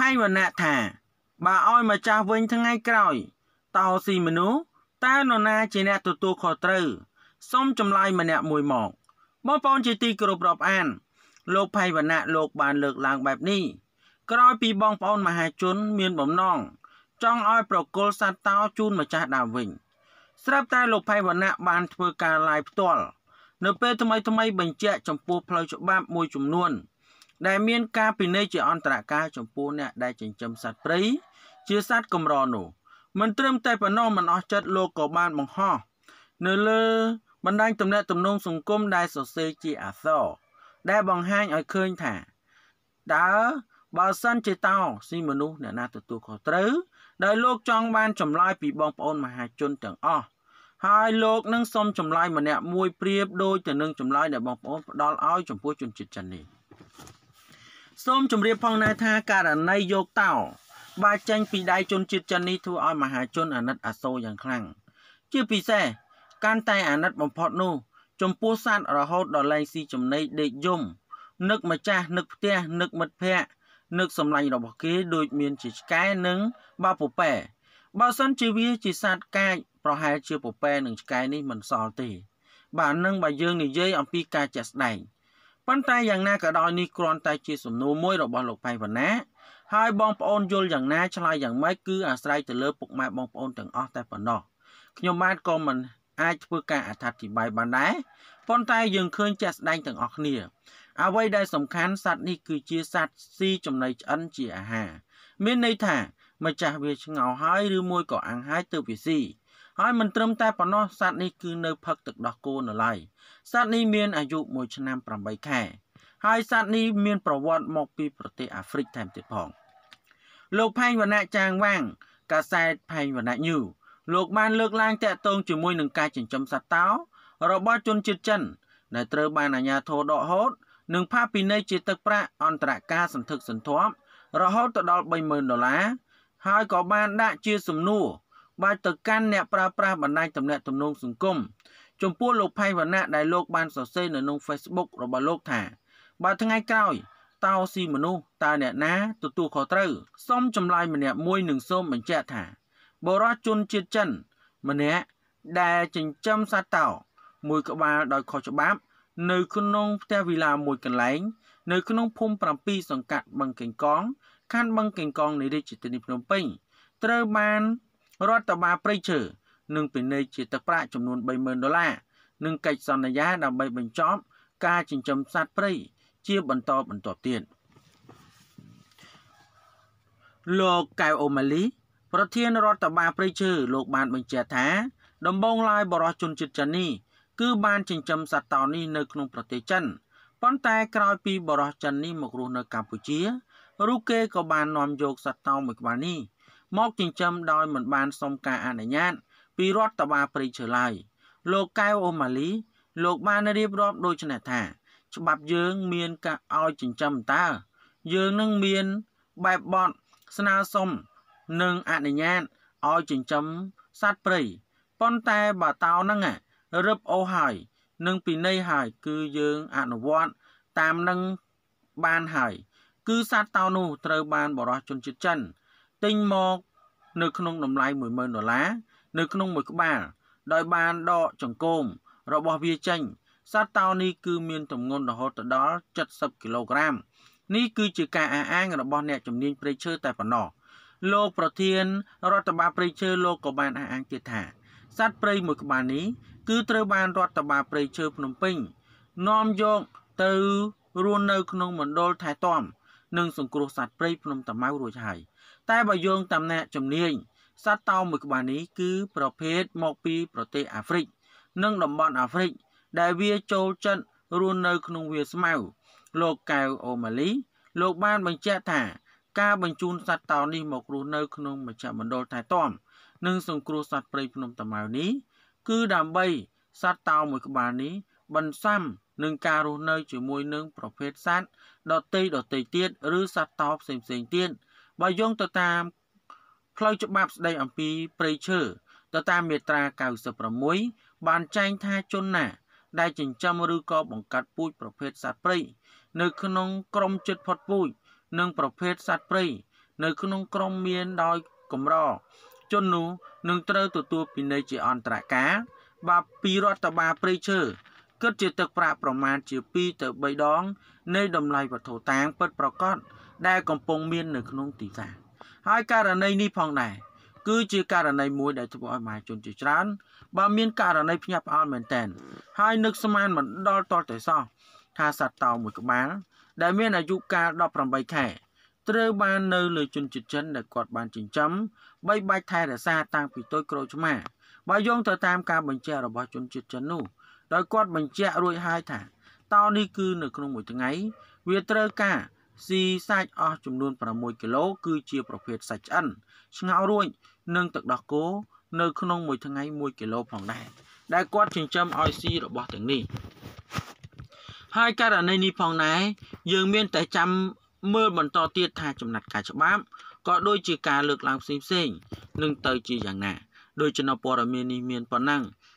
ផៃវណ្ណៈថាបើឲ្យម្ចាស់វិញថ្ងៃក្រោយតោស៊ីមនុស្សតើនរណាជាអ្នកទទួលខុសត្រូវសូមចម្លើយម្នាក់មួយមកបងប្អូនជាទីគោរពរាប់អាន លោកផៃវណ្ណៈលោកបានលើកឡើងបែបនេះក្រោយពីបងប្អូនមហាជនមានបំណងចង់ឲ្យប្រគល់សត្វតោជូនម្ចាស់ដើមវិញ ស្រាប់តែលោកផៃវណ្ណៈបានធ្វើការឡាយផ្ទាល់នៅពេលថ្មីថ្មីបញ្ជាក់ចំពោះផ្លូវច្បាប់មួយចំនួនដែលមានការពិន័យជាអន្តរការចំពោះអ្នកដែលចិញ្ចឹមសត្វព្រៃជាសត្វកម្រនោះមិនត្រឹមតែប៉ុណ្ណោះមិនអស់ចិត្តលោកក៏បានបង្ហោះនៅលើបណ្ដាញទំនាក់ទំនងសង្គមដែលសរសេរជាអក្សរដែលបង្ហាញឲ្យឃើញថាតើបើសិនជាតោស៊ីមនុស្សអ្នកណាទទួលខុសត្រូវដោយលោកចង់បានចម្លើយពីបងប្អូនមហាជនទាំងអស់ហើយលោកនឹងសូមចម្លើយម្នាក់មួយប្រៀបដូចទៅនឹងចម្លើយដែលបងប្អូនផ្ដល់ឲ្យចំពោះជនជាតិចិននេះសូមជម្រាបផងដែរថាករណីយកតោបាចេញពីដៃជនជាតិចិននេះធ្វើឲ្យមហាជនអាណិត អាសូរយ៉ាងខ្លាំងជាពិសេសកាន់តែអាណិតបំផុតនោះចំពោះសัตว์រហូតដល់លែងស៊ីចំណីដេកយំនឹកម្ចាស់នឹកផ្ទះនឹកមិត្តភ័ក្តិនឹកសម្លាញ់របស់គេដូចមាន ជាឆ្កែនិងបាពពែបើសិនជាវាជាសត្វកាចប្រហែលជាពពែនិងឆ្កែនេះមិនសល់ទេបាទនឹងបើយើងនិយាយអំពីការចាក់ស្ដែងប៉ុន្តែយ៉ាងណាក៏ដោយនេះគ្រាន់តែជាសំណួរមួយរបស់លោកប៉ៃវណ្ណាហើយបងប្អូនយល់យ៉ាងណាឆ្លើយយ៉ាងម៉េចគឺអាស្រ័យទៅលើពុកម៉ែបងប្អូនទាំងអស់តែប៉ុណ្ណោះខ្ញុំបាទក៏មិនអាចធ្វើការអត្ថាធិប្បាយបានដែរប៉ុន្តែយើងឃើញជាក់ស្ដែងទាំងអស់គ្នា អ្វីដែលសំខាន់សត្វនេះគឺជាសត្វស៊ីចំណីឆ្អិនជាអាហារមានន័យថាម្ចាស់វាឆ្ងោហើយឬមួយក៏អាំងហើយទើបវាស៊ីហើយមិនត្រឹមតែប៉ុណ្ណោះសត្វនេះគឺនៅផឹកទឹកដោះគោនៅឡើយសត្វនេះមានអាយុ1ឆ្នាំ8ខែហើយសត្វនេះមាន ប្រវត្តិមកពីប្រទេសអាហ្វ្រិកថែមទៀតផង លោកផែងវណ្ណៈចាងវាងកាសែតផែងវណ្ណៈញូលោកបានលើកឡើងតាក់ទងជាមួយនឹងការចិញ្ចឹមសត្វតោ របស់ជនជាតិចិនដែលត្រូវបានអាជ្ញាធរដកហូត និង ផាកពិន័យជាទឹកប្រាក់អន្តរការសន្ធឹកសន្ធាប់រហូតទៅដល់30,000ដុល្លារហើយក៏បានដាក់ជាសំណួរបើទៅកាន់អ្នកប្រើប្រាស់បណ្ដាញទំនាក់ទំនងសង្គមចំពោះលោកផៃវណ្ណៈដែលលោកបានសរសេរនៅក្នុង Facebook របស់លោកថាបើថ្ងៃក្រោយតោស៊ីមនុស្សតើអ្នកណាទទួលខុសត្រូវសូមចម្លើយម្នាក់មួយនឹងសូមបញ្ជាក់ថា បរិយជនជាតិចិនម្នាក់ដែលចិញ្ចឹមសត្វតោ មួយក្បាលដោយខុសច្បាប់ នៅក្នុងផ្ទះវិឡាមួយកន្លែងនៅក្នុងភូមិ7សង្កាត់បឹងកេងកងខណ្ឌបឹងកេងកងនៃរាជធានីភ្នំពេញត្រូវបានរដ្ឋបាលព្រៃឈើនិងពិន័យជាទឹកប្រាក់ចំនួន30,000ដុល្លារនិងកិច្ចសន្យា ដើម្បីបញ្ចប់ការចិញ្ចឹមសត្វព្រៃជាបន្តបន្ទាប់ទៀតលោកកៅអូម៉ាលីប្រធានរដ្ឋបាលព្រៃឈើលោកបាន បញ្ជាក់ថា ដំបងឡាយបរោះជនជាតិចិននេះគឺបានចិញ្ចឹមសត្វតោនេះនៅក្នុងប្រទេសចិនប៉ុន្តែក្រោយពីបរោះចិននេះមករស់នៅកម្ពុជារូបគេក៏បាននាំយកសត្វតោមួយក្បាលនេះមកចិញ្ចឹមដោយមិនបានសុំការអនុញ្ញាតពីរដ្ឋបាលព្រៃឈើឡើយលោកកែវអូម៉ាលីលោកបានរៀបរាប់ ដូចនេះថាច្បាប់យើងមានការឲ្យចិញ្ចឹមតើយើងនឹងមានបែបបត់ស្នើសុំនិងអនុញ្ញាតឲ្យចិញ្ចឹមសត្វព្រៃប៉ុន្តែបើតោហ្នឹងរឹបអូហើយនឹងពីនៃហើយគឺយើងអនុវត្តតាមនឹងបានហើយគឺសត្វតោនោះត្រូវបានបរោះជនជាតិចិនទិញមកនៅក្នុងតម្លៃ10000ដុល្លារនៅក្នុងមួយក្បាលដោយបានដកចង្គមរបស់វាចេញសត្វតោនេះគឺ មានទម្ងន់រហូតដល់70គីឡូក្រាមនេះគឺជាការអះអាងរបស់អ្នកជំនាញព្រៃឈើតែប៉ុណ្ណោះលោកប្រធានរដ្ឋបាលព្រៃឈើលោកក៏បានអះអាងទៀតថាសត្វព្រៃមួយក្បាលនេះគឺត្រូវបានរដ្ឋបាលព្រៃឈើភ្នំពេញនាំយកទៅរស់នៅ ក្នុងមណ្ឌលថែទាំនិងសង្គ្រោះសត្វព្រៃភ្នំតាម៉ៅរួចហើយតែបើយោងតាមអ្នកជំនាញសត្វតោមួយក្បាលនេះគឺប្រភេទមកពីប្រទេសអាហ្វ្រិកនិងតំបន់អាហ្វ្រិក ដែលវាចូលចិត្តរស់នៅក្នុងវាលស្មៅលោកកៅអូម៉ាលីលោកបានបញ្ជាក់ថាការបញ្ជូនសត្វតោ នេះមករស់នៅក្នុងមជ្ឈមណ្ឌលថែទាំនិងសង្គ្រោះសត្វព្រៃភ្នំតាម៉ៅនេះគឺដើម្បីសត្វតោមួយក្បាលនេះបន្សាំនិងការរស់នៅជាមួយនឹងប្រភេទសត្វដតីដតីទៀតឬសត្វតោផ្សេងផ្សេងទៀតបើយោងទៅតាមផ្លូវច្បាប់ស្តីអំពីព្រៃឈើទៅតាមមាត្រា96បានចែងថាជនណា ដែលចិញ្ចឹមឬក៏បង្កាត់ពូជប្រភេទសត្វព្រៃនៅក្នុងក្រមជិតផុតពូជនិងប្រភេទសត្វព្រៃនៅក្នុងក្រមមានដោយកម្រជននោះនឹងត្រូវទទួលពិន័យជាអន្តរការបាទពីរដ្ឋបាលព្រៃឈើគិតជាទឹកប្រាក់ប្រមាណជា2ទៅ3ដងនៃតម្លៃវត្ថុតាងពិតប្រាកដដែលកំពុងមាននៅក្នុងទីផ្សារហើយករណីនេះផងដែរគឺជាករណីមួយដែលធ្វើឲ្យមហាជនជាច្រើនបើមានករណីភ្ញាក់ផ្អើលមែនទែន ហើយនឹកស្មានមិនដល់តលតែសោះថាសត្វតោមួយក្បាលដែលមានអាយុកាល18ខែត្រូវបាននៅលើជនជាតិចិនដែលគាត់បានចិញ្ចឹមបីបាច់ថែរក្សាតាំងពីតូចក្រូចឆ្មាបើយោងទៅតាមការបញ្ជារបស់ជនជាតិចិននោះដោយគាត់បញ្ជាក់រួចហើយថាតោនេះគឺនៅក្នុងមួយថ្ងៃវាត្រូវការស៊ីសាច់អស់ចំនួន6គីឡូគឺជាប្រភេទសាច់ឆ្អិនឆ្ងោររួចនិងទឹកដោះគោនៅ ក្នុងមួយថ្ងៃ1គីឡូផងដែរដែលគាត់ចិញ្ចឹមឲ្យស៊ីរបស់ទាំងនេះហើយករណីនេះផងដែរយើងមាន តែចាំមើលបន្តទៀតថាចំណាត់ការច្បាប់ក៏ដូចជាការលើកឡើងផ្សេងផ្សេងនឹងទៅជាយ៉ាងណាដោយចំណព័ត៌មាននេះមានប៉ុណ្ណឹង